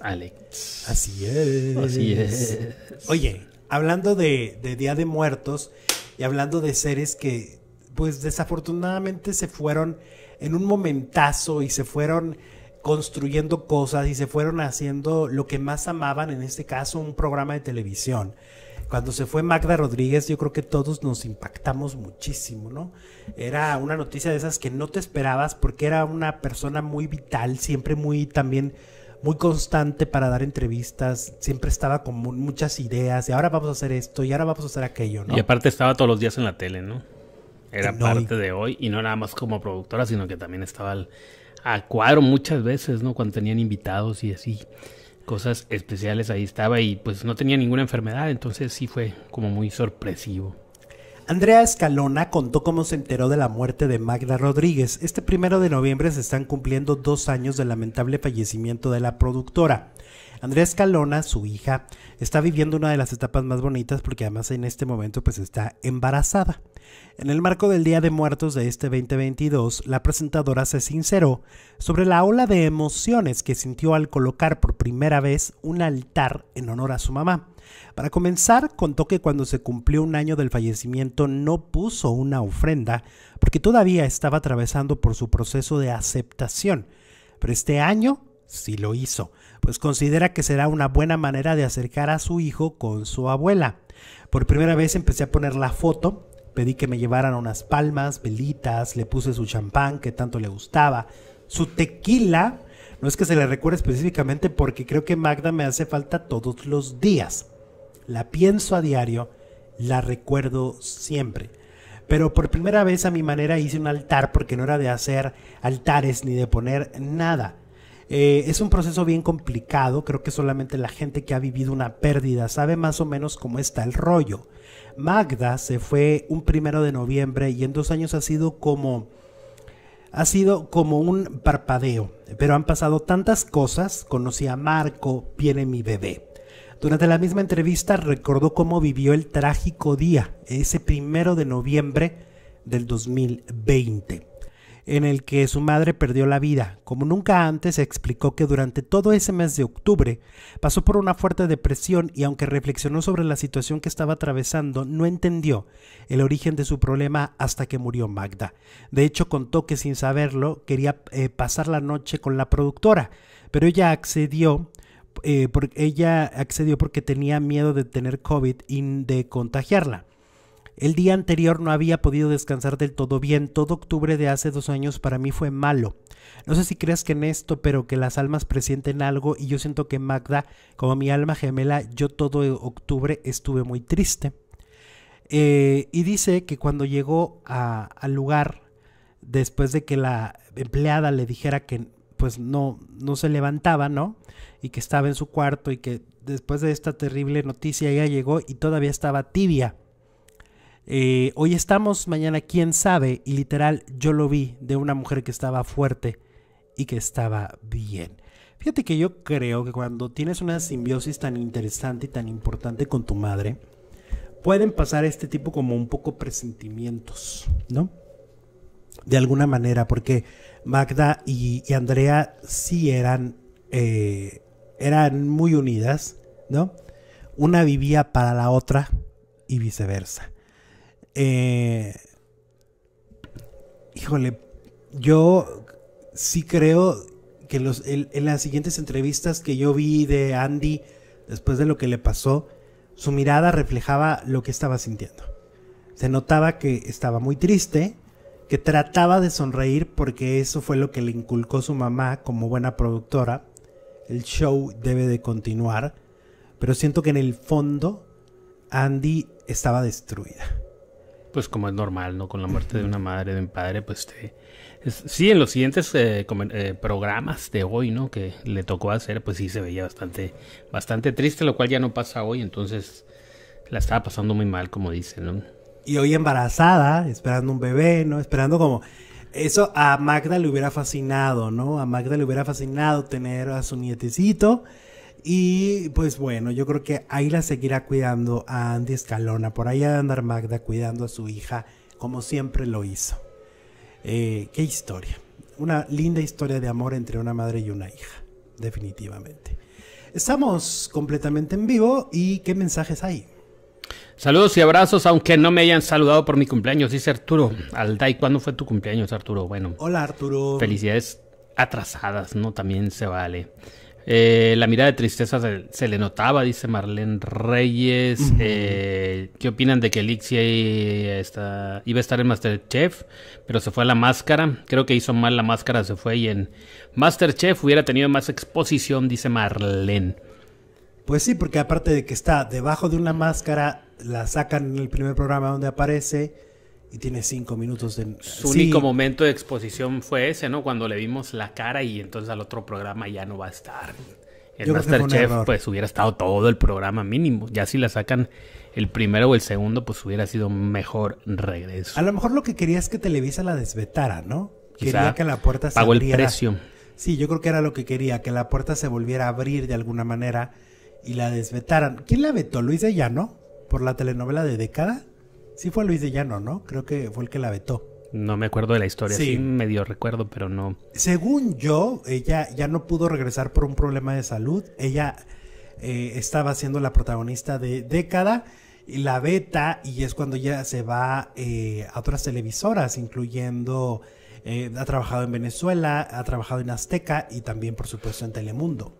Alex. Así es. Así es. Oye, hablando de, de Día de Muertos y hablando de seres que, pues desafortunadamente se fueron en un momentazo y se fueron construyendo cosas y se fueron haciendo lo que más amaban, en este caso un programa de televisión. Cuando se fue Magda Rodríguez, yo creo que todos nos impactamos muchísimo, ¿no? Era una noticia de esas que no te esperabas porque era una persona muy vital, siempre muy también muy constante para dar entrevistas, siempre estaba con muchas ideas, y ahora vamos a hacer esto, y ahora vamos a hacer aquello, ¿no? Y aparte estaba todos los días en la tele, ¿no? Era parte de hoy, y no nada más como productora, sino que también estaba al, a cuadro muchas veces, ¿no? Cuando tenían invitados y así, cosas especiales ahí estaba, y pues no tenía ninguna enfermedad, entonces sí fue como muy sorpresivo. Andrea Escalona contó cómo se enteró de la muerte de Magda Rodríguez. Este primero de noviembre se están cumpliendo dos años del lamentable fallecimiento de la productora. Andrea Escalona, su hija, está viviendo una de las etapas más bonitas porque además en este momento pues está embarazada. En el marco del Día de Muertos de este 2022, la presentadora se sinceró sobre la ola de emociones que sintió al colocar por primera vez un altar en honor a su mamá. Para comenzar, contó que cuando se cumplió un año del fallecimiento no puso una ofrenda porque todavía estaba atravesando por su proceso de aceptación. Pero este año si lo hizo, pues considera que será una buena manera de acercar a su hijo con su abuela. Por primera vez empecé a poner la foto, pedí que me llevaran unas palmas, velitas, le puse su champán que tanto le gustaba, su tequila, no es que se le recuerde específicamente porque creo que Magda me hace falta todos los días. La pienso a diario, la recuerdo siempre. Pero por primera vez a mi manera hice un altar porque no era de hacer altares ni de poner nada. Eh, es un proceso bien complicado, creo que solamente la gente que ha vivido una pérdida sabe más o menos cómo está el rollo. Magda se fue un primero de noviembre y en dos años ha sido como ha sido como un parpadeo, pero han pasado tantas cosas, conocí a Marco, viene mi bebé. Durante la misma entrevista recordó cómo vivió el trágico día, ese primero de noviembre del 2020 en el que su madre perdió la vida. Como nunca antes, explicó que durante todo ese mes de octubre pasó por una fuerte depresión y aunque reflexionó sobre la situación que estaba atravesando, no entendió el origen de su problema hasta que murió Magda. De hecho, contó que sin saberlo quería eh, pasar la noche con la productora, pero accedió eh, ella accedió porque tenía miedo de tener COVID y de contagiarla. El día anterior no había podido descansar del todo bien, todo octubre de hace dos años para mí fue malo. No sé si creas que en esto, pero que las almas presienten algo y yo siento que Magda, como mi alma gemela, yo todo octubre estuve muy triste. Eh, y dice que cuando llegó al lugar, después de que la empleada le dijera que pues no, no se levantaba, ¿no? Y que estaba en su cuarto y que después de esta terrible noticia ella llegó y todavía estaba tibia. Eh, hoy estamos, mañana quién sabe. Y literal, yo lo vi de una mujer que estaba fuerte y que estaba bien. Fíjate que yo creo que cuando tienes una simbiosis tan interesante y tan importante con tu madre, pueden pasar este tipo como un poco presentimientos, ¿no? De alguna manera, porque Magda y, Andrea sí eran, eh, eran muy unidas, ¿no? Una vivía para la otra y viceversa. Eh, híjole, yo sí creo que los, en, las siguientes entrevistas que yo vi de Andy, después de lo que le pasó, su mirada reflejaba lo que estaba sintiendo. Se notaba que estaba muy triste, que trataba de sonreír porque eso fue lo que le inculcó su mamá como buena productora. El show debe de continuar, pero siento que en el fondo Andy estaba destruida pues como es normal, ¿no? Con la muerte de una madre, de un padre, pues te... Este, sí, en los siguientes eh, eh, programas de hoy, ¿no? Que le tocó hacer, pues sí se veía bastante, bastante triste, lo cual ya no pasa hoy, entonces la estaba pasando muy mal, como dicen, ¿no? Y hoy embarazada, esperando un bebé, ¿no? Esperando como... Eso a Magda le hubiera fascinado, ¿no? A Magda le hubiera fascinado tener a su nietecito. Y pues bueno, yo creo que ahí la seguirá cuidando a Andy Escalona. Por ahí a andar Magda cuidando a su hija, como siempre lo hizo. Eh, qué historia. Una linda historia de amor entre una madre y una hija, definitivamente. Estamos completamente en vivo y qué mensajes hay. Saludos y abrazos, aunque no me hayan saludado por mi cumpleaños, dice Arturo Alday. ¿Cuándo fue tu cumpleaños, Arturo? Bueno. Hola, Arturo. Felicidades atrasadas, ¿no? También se vale. Eh, la mirada de tristeza se, le notaba, dice Marlene Reyes. Eh, ¿Qué opinan de que Elixia eh, está, iba a estar en Masterchef, pero se fue a la máscara? Creo que hizo mal la máscara, se fue y en Masterchef hubiera tenido más exposición, dice Marlene. Pues sí, porque aparte de que está debajo de una máscara, la sacan en el primer programa donde aparece y tiene cinco minutos de... Su único momento de exposición fue ese, ¿no? Cuando le vimos la cara y entonces al otro programa ya no va a estar. El Masterchef pues hubiera estado todo el programa mínimo. Ya si la sacan el primero o el segundo pues hubiera sido mejor regreso. A lo mejor lo que quería es que Televisa la desvetara, ¿no? quería que la puerta se pagó el precio. Sí, yo creo que era lo que quería, que la puerta se volviera a abrir de alguna manera y la desvetaran. ¿Quién la vetó? ¿Luis de Llano? ¿Por la telenovela de década? Sí fue Luis de Llano, ¿no? Creo que fue el que la vetó. No me acuerdo de la historia, sí, medio recuerdo, pero no. Según yo, ella ya no pudo regresar por un problema de salud. Ella eh, estaba siendo la protagonista de década y la beta y es cuando ella se va eh, a otras televisoras, incluyendo eh, ha trabajado en Venezuela, ha trabajado en Azteca y también por supuesto en Telemundo.